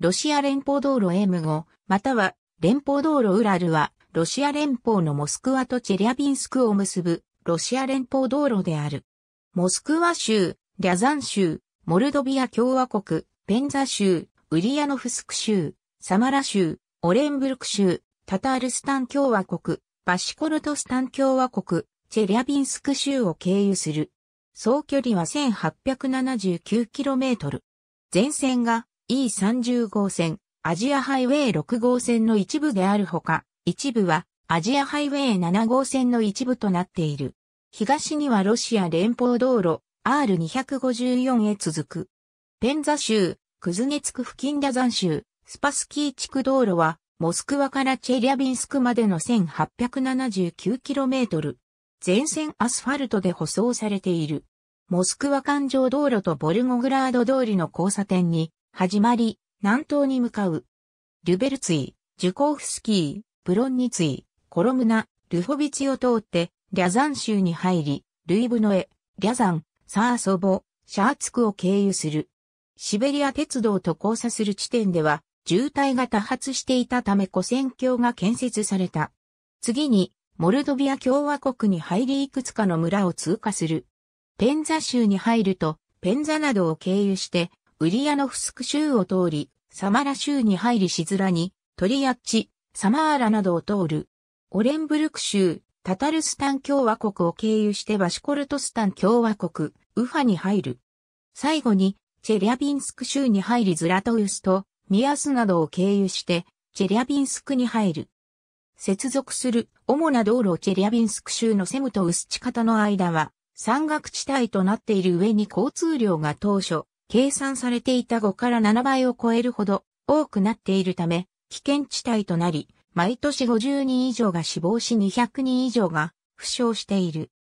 ロシア連邦道路 M5、または連邦道路ウラルは、ロシア連邦のモスクワとチェリャビンスクを結ぶロシア連邦道路である。モスクワ州、リャザン州、モルドビア共和国、ペンザ州、ウリアノフスク州、サマラ州、オレンブルク州、タタールスタン共和国、バシコルトスタン共和国、チェリャビンスク州を経由する。総距離は 1879km。全線が E30 号線、アジアハイウェイ6号線の一部であるほか、一部はアジアハイウェイ7号線の一部となっている。東にはロシア連邦道路 R254 へ続く。ペンザ州、クズネツク付近ダザン州、スパスキー地区道路は、モスクワからチェリャビンスクまでの 1879km。全線アスファルトで舗装されている。モスクワ環状道路とボルゴグラード通りの交差点に、始まり、南東に向かう。リュベルツィ、ジュコーフスキー、プロンニツィ、コロムナ、ルホビチを通って、リャザン州に入り、ルイブノエ、リャザン、サーソボ、シャーツクを経由する。シベリア鉄道と交差する地点では、渋滞が多発していたため古戦橋が建設された。次に、モルドビア共和国に入りいくつかの村を通過する。ペンザ州に入ると、ペンザなどを経由して、ウリアノフスク州を通り、サマラ州に入りシズラに、トリヤッチ、サマーラなどを通る。オレンブルク州、タタルスタン共和国を経由してバシコルトスタン共和国、ウファに入る。最後に、チェリャビンスク州に入りズラトウスとミアスなどを経由して、チェリャビンスクに入る。接続する主な道路チェリャビンスク州のセムとウスチカタの間は、山岳地帯となっている上に交通量が当初、計算されていた5から7倍を超えるほど多くなっているため、危険地帯となり、毎年50人以上が死亡し200人以上が負傷している。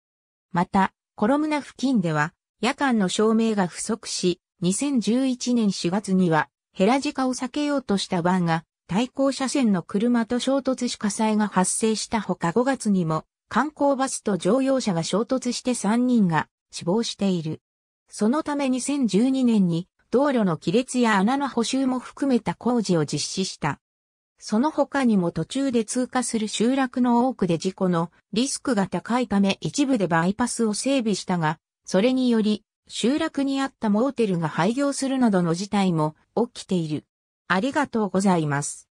また、コロムナ付近では夜間の照明が不足し、2011年4月にはヘラジカを避けようとしたバンが対向車線の車と衝突し火災が発生したほか5月にも観光バスと乗用車が衝突して3人が死亡している。そのため2012年に道路の亀裂や穴の補修も含めた工事を実施した。その他にも途中で通過する集落の多くで事故のリスクが高いため一部でバイパスを整備したが、それにより集落にあったモーテルが廃業するなどの事態も起きている。ありがとうございます。